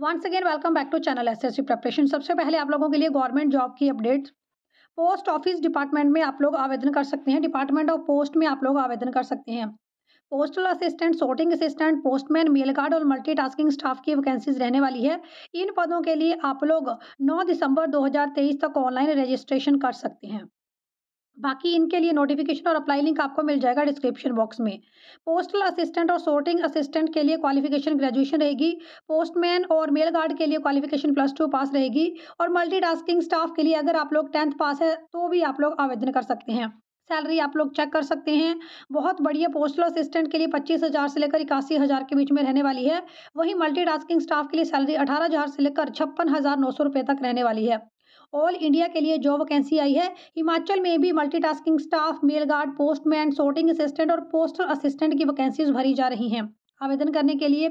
once again welcome back to channel SSC preparation सबसे पहले आप लोगों के लिए गवर्नमेंट जॉब की अपडेट पोस्ट ऑफिस डिपार्टमेंट में आप लोग आवेदन कर सकते हैं डिपार्टमेंट ऑफ पोस्ट में आप लोग आवेदन कर सकते हैं postal assistant sorting assistant postman mail guard और मल्टीटास्किंग स्टाफ की वैकेंसीज रहने वाली है इन पदों के लिए आप लोग 9 दिसंबर 2023 तक ऑनलाइन रजिस्ट्रेशन कर सकते हैं बाकी इनके लिए नोटिफिकेशन और अप्लाई लिंक आपको मिल जाएगा डिस्क्रिप्शन बॉक्स में पोस्टल असिस्टेंट और सोर्टिंग असिस्टेंट के लिए क्वालिफिकेशन ग्रेजुएशन रहेगी पोस्टमैन और मेल गार्ड के लिए क्वालिफिकेशन प्लस टू पास रहेगी और मल्टीटास्किंग स्टाफ के लिए अगर आप लोग टेंथ पास है तो भी आप लोग आवेदन कर सकते हैं सैलरी आप लोग चेक कर सकते हैं बहुत बढ़िया पोस्टल असिस्टेंट के लिए पच्चीस हज़ार से लेकर इक्यासी हज़ार के बीच में रहने वाली है वहीं मल्टीटास्किंग स्टाफ के लिए सैलरी अठारह हज़ार से लेकर छप्पन हज़ार नौ सौ रुपये तक रहने वाली है ऑल इंडिया के लिए जॉब वैकेंसी आई है हिमाचल में भी multitasking staff mail guard postman sorting assistant और पोस्टल असिस्टेंट की वैकेंसीज भरी जा रही हैं आवेदन करने के लिए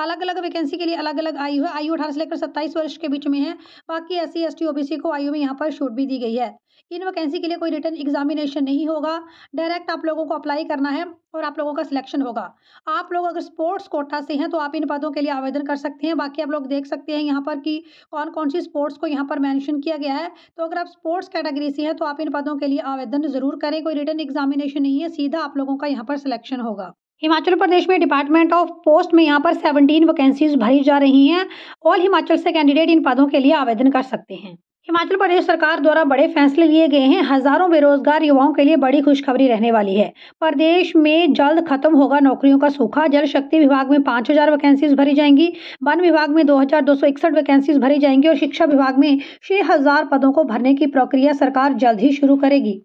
अलग अलग वैकेंसी के लिए अलग अलग आयु है आयु अठारह से लेकर सत्ताईस वर्ष के बीच में है बाकी S C S T O B C को आयु में यहाँ पर छूट भी दी गई है इन वैकेंसी के लिए कोई रिटर्न एग्जामिनेशन नहीं होगा डायरेक्ट आप लोगों को अप्लाई करना है और आप लोगों का सिलेक्शन होगा आप लोग अगर स्पोर्ट्स कोटा से हैं तो आप इन पदों के लिए आवेदन कर सकते हैं बाकी आप लोग देख सकते हैं यहाँ पर कि कौन कौन सी स्पोर्ट्स को यहाँ पर मेंशन किया गया है तो अगर आप स्पोर्ट्स कैटेगरी से हैं तो आप इन पदों के लिए आवेदन ज़रूर करें कोई रिटर्न एग्जामिनेशन नहीं है सीधा आप लोगों का यहाँ पर सिलेक्शन होगा हिमाचल प्रदेश में डिपार्टमेंट ऑफ पोस्ट में यहाँ पर 17 वैकेंसीज भरी जा रही हैं ऑल हिमाचल से कैंडिडेट इन पदों के लिए आवेदन कर सकते हैं हिमाचल प्रदेश सरकार द्वारा बड़े फैसले लिए गए हैं हजारों बेरोजगार युवाओं के लिए बड़ी खुशखबरी रहने वाली है प्रदेश में जल्द खत्म होगा नौकरियों का सूखा जल शक्ति विभाग में 5000 वैकेंसीज भरी जाएंगी वन विभाग में 2261 वैकेंसीज भरी जाएंगी और शिक्षा विभाग में 6000 पदों को भरने की प्रक्रिया सरकार जल्द ही शुरू करेगी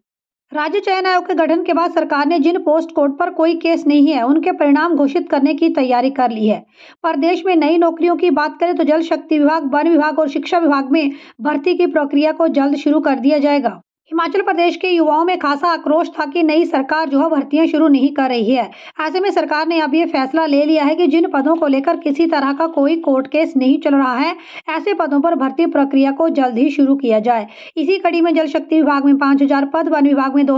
राज्य चयन आयोग के गठन के बाद सरकार ने जिन पोस्ट कोड पर कोई केस नहीं है उनके परिणाम घोषित करने की तैयारी कर ली है प्रदेश में नई नौकरियों की बात करें तो जल शक्ति विभाग वन विभाग और शिक्षा विभाग में भर्ती की प्रक्रिया को जल्द शुरू कर दिया जाएगा हिमाचल प्रदेश के युवाओं में खासा आक्रोश था कि नई सरकार जो है भर्तियां शुरू नहीं कर रही है ऐसे में सरकार ने अब ये फैसला ले लिया है कि जिन पदों को लेकर किसी तरह का कोई कोर्ट केस नहीं चल रहा है ऐसे पदों पर भर्ती प्रक्रिया को जल्द ही शुरू किया जाए इसी कड़ी में जल शक्ति विभाग में पाँच पद वन विभाग में दो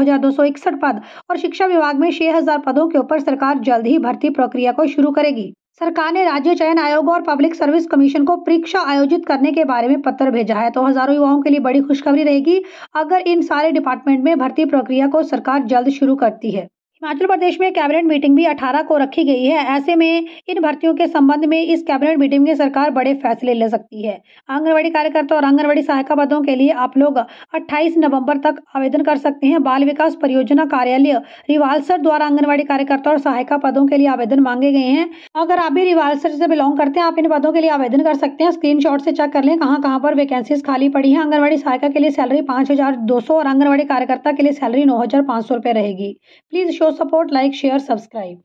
पद और शिक्षा विभाग में छह पदों के ऊपर सरकार जल्द ही भर्ती प्रक्रिया को शुरू करेगी सरकार ने राज्य चयन आयोग और पब्लिक सर्विस कमीशन को परीक्षा आयोजित करने के बारे में पत्र भेजा है तो हजारों युवाओं के लिए बड़ी खुशखबरी रहेगी अगर इन सारे डिपार्टमेंट में भर्ती प्रक्रिया को सरकार जल्द शुरू करती है हिमाचल प्रदेश में कैबिनेट मीटिंग भी 18 को रखी गई है ऐसे में इन भर्तियों के संबंध में इस कैबिनेट मीटिंग में सरकार बड़े फैसले ले सकती है आंगनबाड़ी कार्यकर्ता और आंगनबाड़ी सहायता पदों के लिए आप लोग 28 नवंबर तक आवेदन कर सकते हैं बाल विकास परियोजना कार्यालय रिवालसर द्वारा आंगनबाड़ी कार्यकर्ता और सहायता पदों के लिए आवेदन मांगे गए हैं अगर आप भी रिवालसर से बिलोंग करते हैं आप इन पदों के लिए आवेदन कर सकते हैं स्क्रीन से चेक कर लें कहाँ कहाँ पर वैकेंसीज खाली पड़ी है आंगनबाड़ी सहायता के लिए सैलरी पाँच और आंगनबाड़ी कार्यकर्ता के लिए सैलरी नौ हजार रहेगी please show support like share subscribe